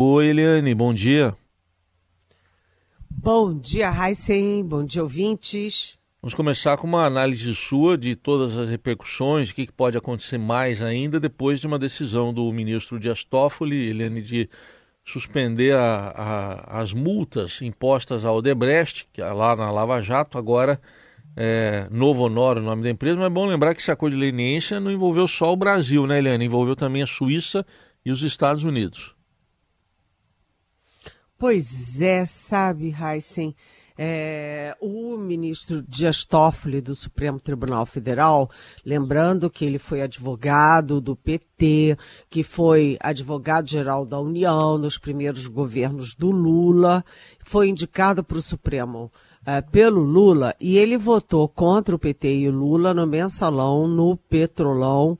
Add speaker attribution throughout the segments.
Speaker 1: Oi, Eliane, bom dia.
Speaker 2: Bom dia, Heisen, bom dia, ouvintes.
Speaker 1: Vamos começar com uma análise sua de todas as repercussões, o que pode acontecer mais ainda depois de uma decisão do ministro Dias Toffoli, Eliane, de suspender a, a, as multas impostas ao Odebrecht, que é lá na Lava Jato, agora é, Novo Honor o nome da empresa, mas é bom lembrar que esse acordo de leniência não envolveu só o Brasil, né, Eliane? Envolveu também a Suíça e os Estados Unidos.
Speaker 2: Pois é, sabe, Heisen, é, o ministro Dias Toffoli do Supremo Tribunal Federal, lembrando que ele foi advogado do PT, que foi advogado-geral da União nos primeiros governos do Lula, foi indicado para o Supremo é, pelo Lula e ele votou contra o PT e o Lula no mensalão, no petrolão,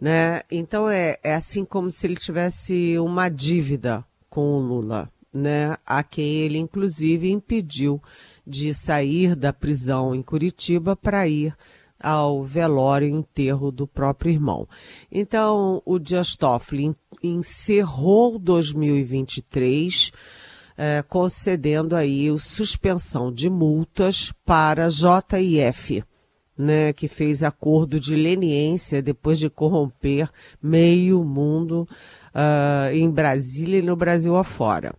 Speaker 2: né? Então é, é assim como se ele tivesse uma dívida com o Lula né, a quem ele inclusive impediu de sair da prisão em Curitiba para ir ao velório e enterro do próprio irmão. Então, o Dias Toffoli encerrou 2023 eh, concedendo aí suspensão de multas para JIF. Né, que fez acordo de leniência depois de corromper meio mundo uh, em Brasília e no Brasil afora.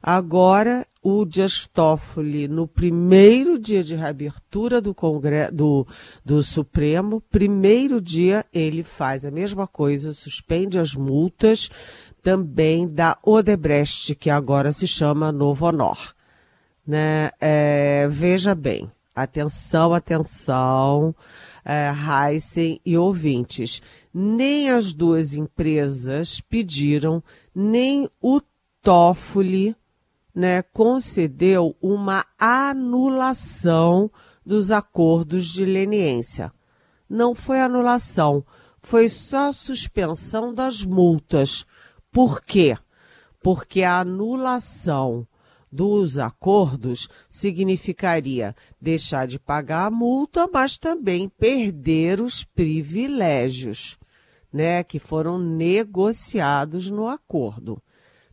Speaker 2: Agora, o Dias Toffoli, no primeiro dia de reabertura do, Congre do, do Supremo, primeiro dia ele faz a mesma coisa, suspende as multas também da Odebrecht, que agora se chama Novo Honor. Né? É, veja bem, Atenção, atenção, é, Heisen e ouvintes. Nem as duas empresas pediram, nem o Toffoli né, concedeu uma anulação dos acordos de leniência. Não foi anulação, foi só suspensão das multas. Por quê? Porque a anulação dos acordos significaria deixar de pagar a multa, mas também perder os privilégios né, que foram negociados no acordo.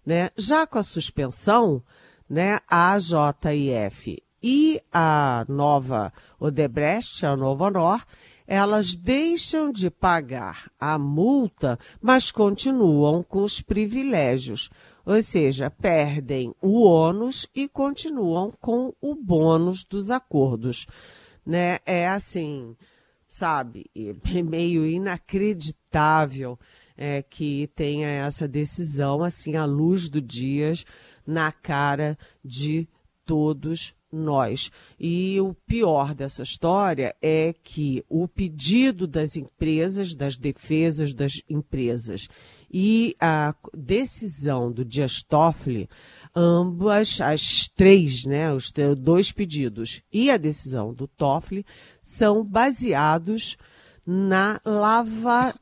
Speaker 2: Né? Já com a suspensão, né, a JIF e a nova Odebrecht, a Nova Honor, elas deixam de pagar a multa, mas continuam com os privilégios ou seja, perdem o ônus e continuam com o bônus dos acordos. Né? É assim, sabe, é meio inacreditável é, que tenha essa decisão assim à luz do dia, na cara de todos nós. E o pior dessa história é que o pedido das empresas, das defesas das empresas e a decisão do Dias Toffoli, ambas as três, né, os dois pedidos e a decisão do Toffoli são baseados na lava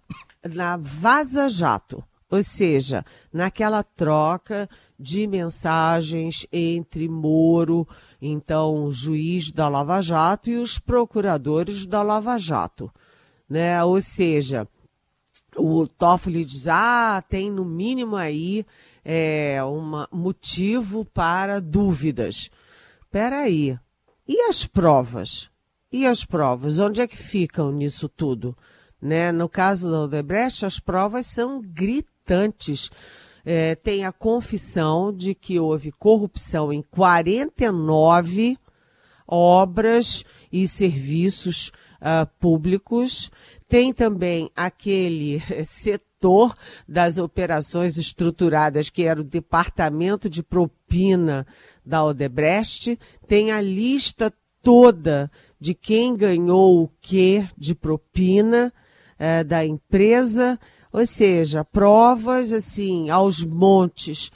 Speaker 2: na Vaza Jato. Ou seja, naquela troca de mensagens entre Moro, então juiz da Lava Jato, e os procuradores da Lava Jato. Né? Ou seja, o Toffoli diz: ah, tem no mínimo aí é, um motivo para dúvidas. Peraí, e as provas? E as provas? Onde é que ficam nisso tudo? Né? No caso da Odebrecht, as provas são gritantes habitantes é, tem a confissão de que houve corrupção em 49 obras e serviços uh, públicos. Tem também aquele eh, setor das operações estruturadas, que era o departamento de propina da Odebrecht. Tem a lista toda de quem ganhou o que de propina uh, da empresa ou seja, provas assim aos montes.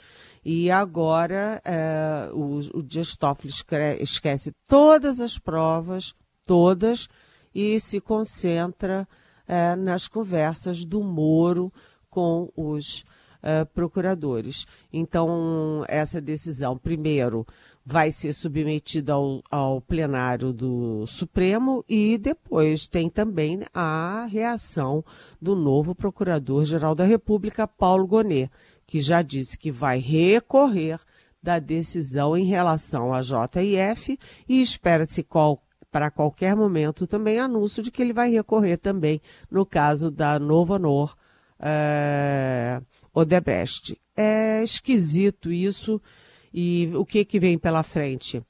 Speaker 2: E agora é, o, o Dias Toffoli esquece todas as provas, todas, e se concentra é, nas conversas do Moro com os é, procuradores. Então, essa decisão, primeiro, vai ser submetido ao, ao, plenário do Supremo e depois tem também a reação do novo Procurador-Geral da República, Paulo Gonet, que já disse que vai recorrer da decisão em relação à JIF e espera-se qual, para qualquer momento também anúncio de que ele vai recorrer também no caso da Novo Honor é, Odebrecht. É esquisito isso e o que, que vem pela frente?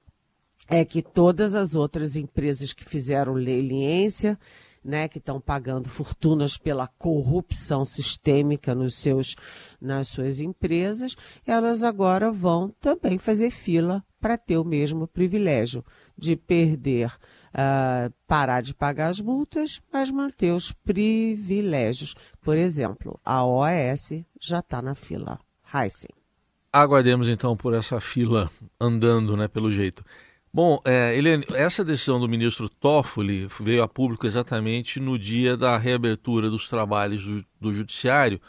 Speaker 2: É que todas as outras empresas que fizeram leniência, né, que estão pagando fortunas pela corrupção sistêmica nos seus, nas suas empresas, elas agora vão também fazer fila para ter o mesmo privilégio de perder, uh, parar de pagar as multas, mas manter os privilégios. Por exemplo, a OAS já está na fila. Heisen
Speaker 1: aguardemos então por essa fila andando, né, pelo jeito. Bom, é, Helene, essa decisão do ministro Toffoli veio a público exatamente no dia da reabertura dos trabalhos do, do judiciário.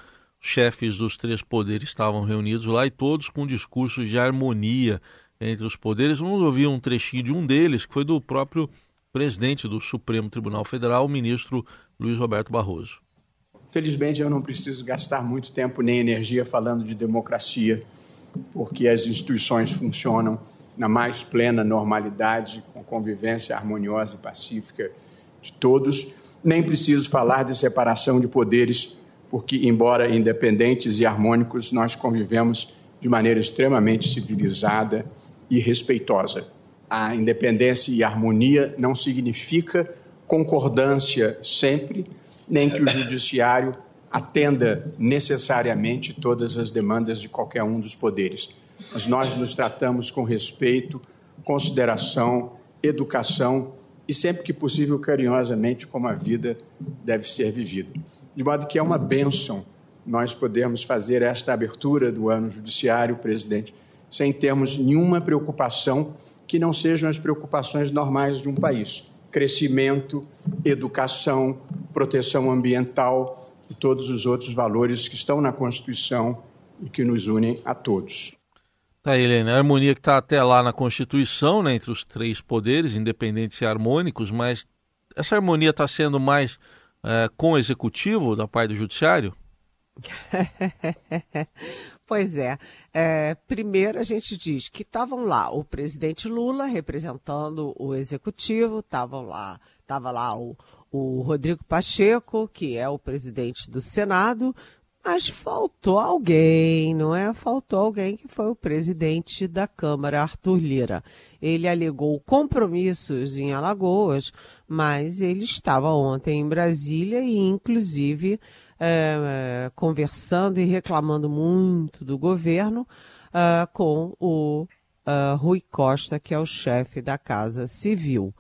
Speaker 1: Os chefes dos três poderes estavam reunidos lá e todos com discursos de harmonia entre os poderes. Vamos ouvir um trechinho de um deles, que foi do próprio presidente do Supremo Tribunal Federal, o ministro Luiz Roberto Barroso.
Speaker 3: Felizmente, eu não preciso gastar muito tempo nem energia falando de democracia porque as instituições funcionam na mais plena normalidade, com convivência harmoniosa e pacífica de todos. Nem preciso falar de separação de poderes, porque, embora independentes e harmônicos, nós convivemos de maneira extremamente civilizada e respeitosa. A independência e a harmonia não significa concordância sempre, nem que o judiciário atenda necessariamente todas as demandas de qualquer um dos poderes. Mas nós nos tratamos com respeito, consideração, educação e sempre que possível carinhosamente como a vida deve ser vivida. De modo que é uma bênção nós podemos fazer esta abertura do ano judiciário, presidente, sem termos nenhuma preocupação que não sejam as preocupações normais de um país: crescimento, educação, proteção ambiental, e todos os outros valores que estão na Constituição e que nos unem a todos.
Speaker 1: Tá Helena. A harmonia que está até lá na Constituição, né, entre os três poderes, independentes e harmônicos, mas essa harmonia está sendo mais é, com o executivo da parte do judiciário?
Speaker 2: pois é. é. Primeiro a gente diz que estavam lá o presidente Lula representando o executivo, estavam lá, estava lá o, o Rodrigo Pacheco, que é o presidente do Senado, mas faltou alguém, não é? Faltou alguém que foi o presidente da Câmara, Arthur Lira. Ele alegou compromissos em Alagoas, mas ele estava ontem em Brasília e, inclusive, é, conversando e reclamando muito do governo ah, com o ah, Rui Costa, que é o chefe da Casa Civil.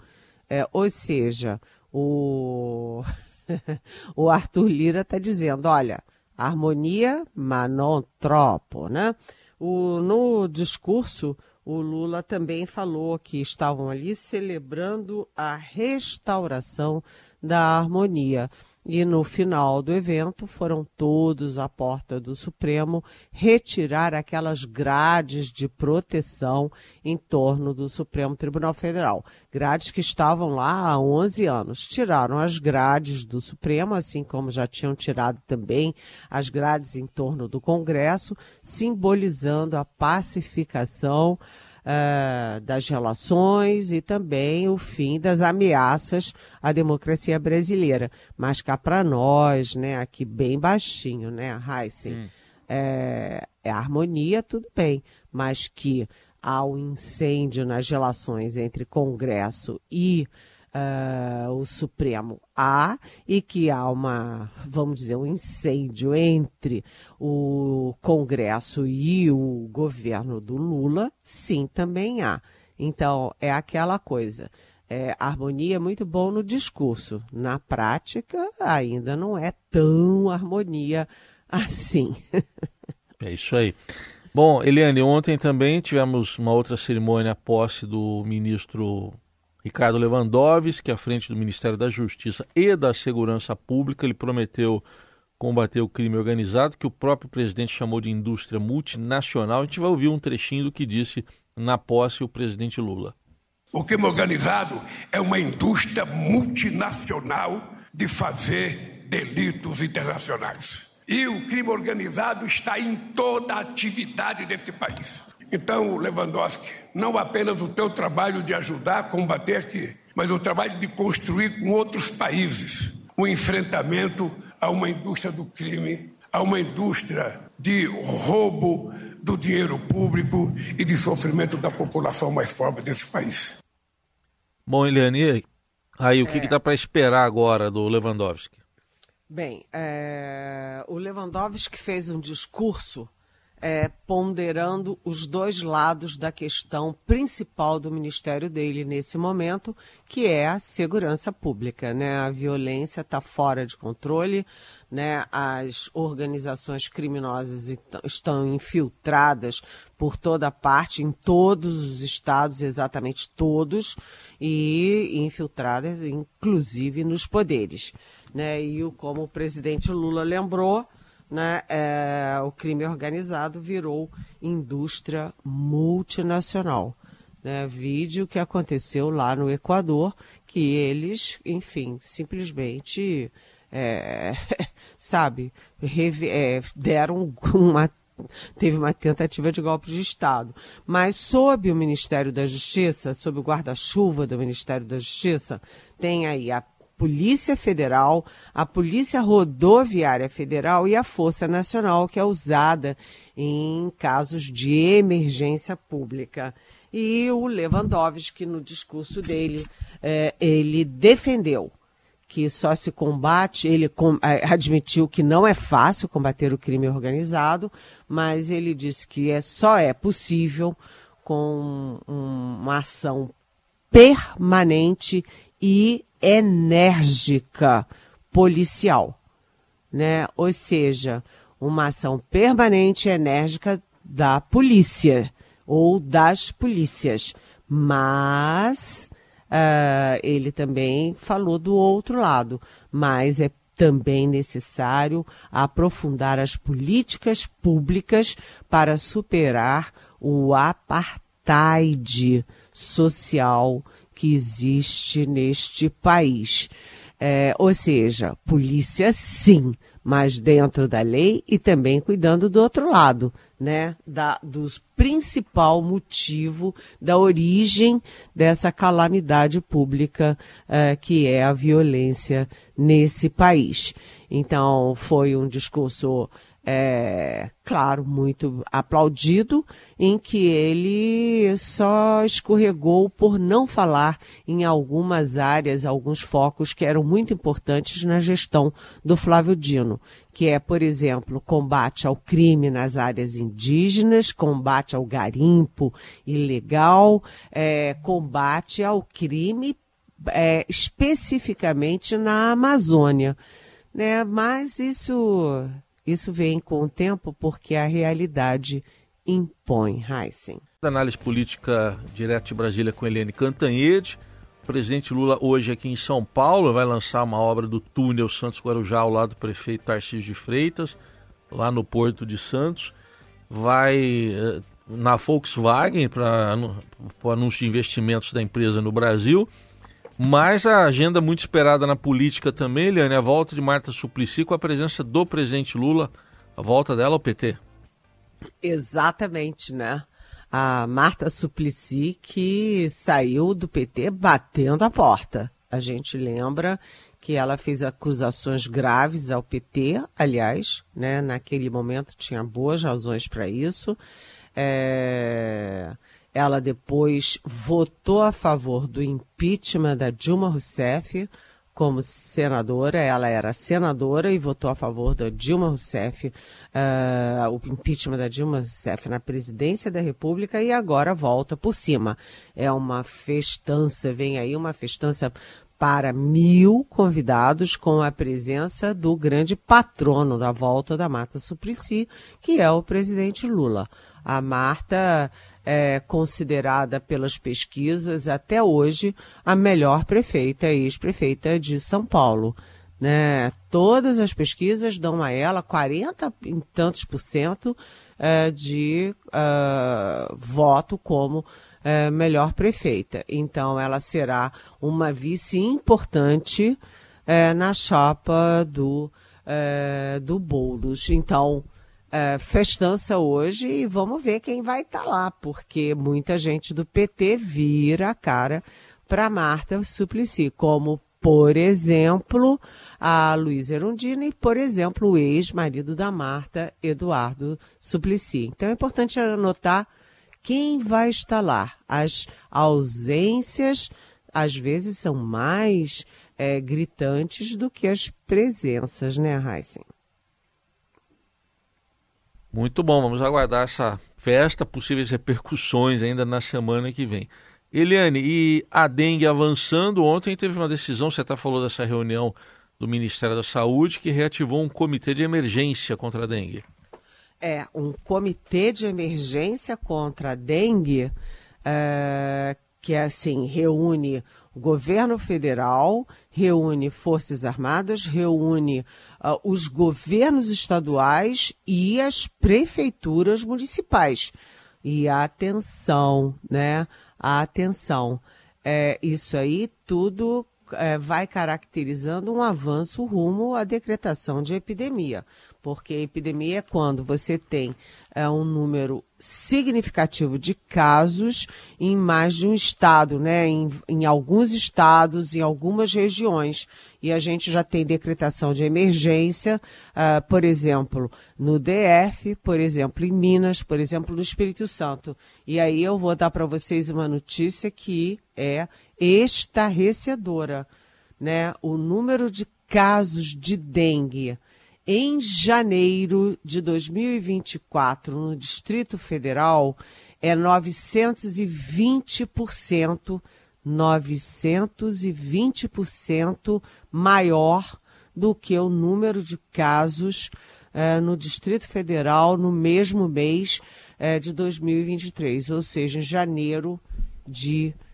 Speaker 2: É, ou seja, o, o Arthur Lira está dizendo, olha, harmonia manon tropo, né? O, no discurso, o Lula também falou que estavam ali celebrando a restauração da harmonia. E no final do evento foram todos à porta do Supremo retirar aquelas grades de proteção em torno do Supremo Tribunal Federal. Grades que estavam lá há 11 anos. Tiraram as grades do Supremo, assim como já tinham tirado também as grades em torno do Congresso, simbolizando a pacificação uh, das relações e também o fim das ameaças à democracia brasileira. Mas cá para nós, né, aqui bem baixinho, né, Heisen, hum. é, é harmonia, tudo bem, mas que há um incêndio nas relações entre Congresso e uh, o Supremo há e que há uma, vamos dizer, um incêndio entre o Congresso e o governo do Lula, sim, também há. Então, é aquela coisa. É, harmonia é muito bom no discurso, na prática ainda não é tão harmonia assim.
Speaker 1: é isso aí. Bom, Eliane, ontem também tivemos uma outra cerimônia posse do ministro Ricardo Lewandowski, à frente do Ministério da Justiça e da Segurança Pública, ele prometeu combater o crime organizado, que o próprio presidente chamou de indústria multinacional. A gente vai ouvir um trechinho do que disse na posse o presidente Lula. O crime organizado
Speaker 3: é uma indústria multinacional de fazer delitos internacionais. E o crime organizado está em toda a atividade deste país. Então, Lewandowski, não apenas o teu trabalho de ajudar a combater aqui, mas o trabalho de construir com outros países o um enfrentamento a uma indústria do crime, a uma indústria de roubo do dinheiro público e de sofrimento da população mais pobre desse país.
Speaker 1: Bom, Eliane, aí o que, é... que dá tá para esperar agora do Lewandowski?
Speaker 2: Bem, é... o Lewandowski fez um discurso é, ponderando os dois lados da questão principal do ministério dele nesse momento, que é a segurança pública. Né? A violência está fora de controle, né? as organizações criminosas então, estão infiltradas por toda parte, em todos os estados, exatamente todos, e infiltradas inclusive nos poderes. Né? E como o presidente Lula lembrou né, é, o crime organizado virou indústria multinacional. Né, vídeo que aconteceu lá no Equador, que eles, enfim, simplesmente, é, sabe, é, deram uma teve uma tentativa de golpe de Estado. Mas sob o Ministério da Justiça, sob o guarda-chuva do Ministério da Justiça, tem aí a Polícia Federal, a Polícia Rodoviária Federal e a Força Nacional, que é usada em casos de emergência pública. E o Lewandowski, no discurso dele, é, ele defendeu que só se combate, ele com, admitiu que não é fácil combater o crime organizado, mas ele disse que é, só é possível com um, uma ação permanente e enérgica policial, né? Ou seja, uma ação permanente e enérgica da polícia ou das polícias. Mas uh, ele também falou do outro lado, mas é também necessário aprofundar as políticas públicas para superar o apartheid social que existe neste país. É, ou seja, polícia sim, mas dentro da lei e também cuidando do outro lado, né? Da, dos principal motivo da origem dessa calamidade pública é, que é a violência nesse país. Então, foi um discurso é, claro, muito aplaudido, em que ele só escorregou por não falar em algumas áreas, alguns focos que eram muito importantes na gestão do Flávio Dino, que é, por exemplo, combate ao crime nas áreas indígenas, combate ao garimpo ilegal, é, combate ao crime é, especificamente na Amazônia. Né? Mas isso isso vem com o tempo porque a realidade impõe Heisen.
Speaker 1: Análise política direto de Brasília com Helene Cantanhede. O presidente Lula hoje aqui em São Paulo vai lançar uma obra do túnel Santos Guarujá ao lado do prefeito Tarcísio de Freitas, lá no Porto de Santos. Vai eh, na Volkswagen para o anúncio de investimentos da empresa no Brasil mas a agenda muito esperada na política também, Eliane, a volta de Marta Suplicy com a presença do presidente Lula, a volta dela ao PT.
Speaker 2: Exatamente, né? A Marta Suplicy que saiu do PT batendo a porta. A gente lembra que ela fez acusações graves ao PT, aliás, né? Naquele momento tinha boas razões para isso. É ela depois votou a favor do impeachment da Dilma Rousseff como senadora. Ela era senadora e votou a favor da Dilma Rousseff, uh, o impeachment da Dilma Rousseff na presidência da República e agora volta por cima. É uma festança, vem aí uma festança para mil convidados com a presença do grande patrono da volta da Marta Suplicy, que é o presidente Lula. A Marta é, considerada pelas pesquisas até hoje a melhor prefeita, ex-prefeita de São Paulo. Né? Todas as pesquisas dão a ela 40 e tantos por cento é, de uh, voto como é, melhor prefeita. Então, ela será uma vice importante é, na chapa do, é, do Boulos. Então, é, festança hoje e vamos ver quem vai estar tá lá, porque muita gente do PT vira a cara para Marta Suplicy, como, por exemplo, a Luísa Erundina e, por exemplo, o ex-marido da Marta, Eduardo Suplicy. Então é importante anotar quem vai estar lá. As ausências, às vezes, são mais é, gritantes do que as presenças, né, Heisen?
Speaker 1: Muito bom, vamos aguardar essa festa, possíveis repercussões ainda na semana que vem. Eliane, e a dengue avançando, ontem teve uma decisão, você até tá falou dessa reunião do Ministério da Saúde, que reativou um comitê de emergência contra a dengue.
Speaker 2: É, um comitê de emergência contra a dengue, é, que é, assim, reúne o governo federal, reúne Forças Armadas, reúne uh, os governos estaduais e as prefeituras municipais. E atenção, né? Atenção. É, isso aí tudo é, vai caracterizando um avanço rumo à decretação de epidemia, porque a epidemia é quando você tem é, um número significativo de casos em mais de um estado, né? Em, em alguns estados, em algumas regiões. E a gente já tem decretação de emergência, uh, por exemplo, no DF, por exemplo, em Minas, por exemplo, no Espírito Santo. E aí eu vou dar para vocês uma notícia que é estarrecedora, né? O número de casos de dengue em janeiro de 2024 no Distrito Federal é 920%, 920% maior do que o número de casos eh, no Distrito Federal no mesmo mês eh, de 2023, ou seja, em janeiro de 2023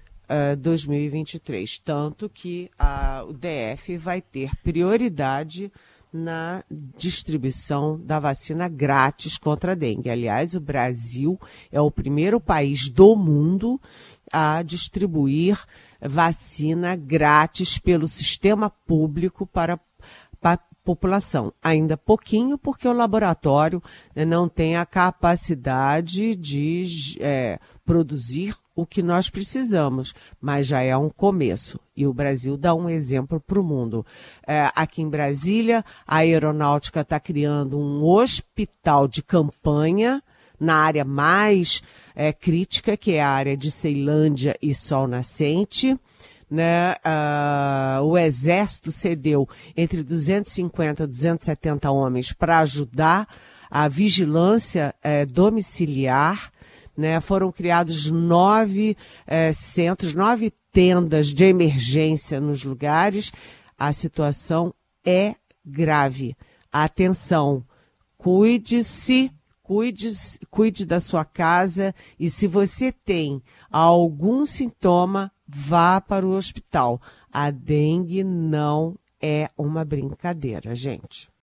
Speaker 2: 2023. Ah, Tanto que a, o DF vai ter prioridade na distribuição da vacina grátis contra a dengue. Aliás, o Brasil é o primeiro país do mundo a distribuir vacina grátis pelo sistema público para a população. Ainda pouquinho, porque o laboratório né, não tem a capacidade de é, produzir o que nós precisamos, mas já é um começo. E o Brasil dá um exemplo para o mundo. É, aqui em Brasília, a aeronáutica está criando um hospital de campanha na área mais é, crítica, que é a área de Ceilândia e Sol Nascente. Né? Uh, o Exército cedeu entre 250 e 270 homens para ajudar a vigilância é, domiciliar né? Foram criados nove é, centros, nove tendas de emergência nos lugares. A situação é grave. Atenção, cuide-se, cuide, cuide da sua casa e se você tem algum sintoma, vá para o hospital. A dengue não é uma brincadeira, gente.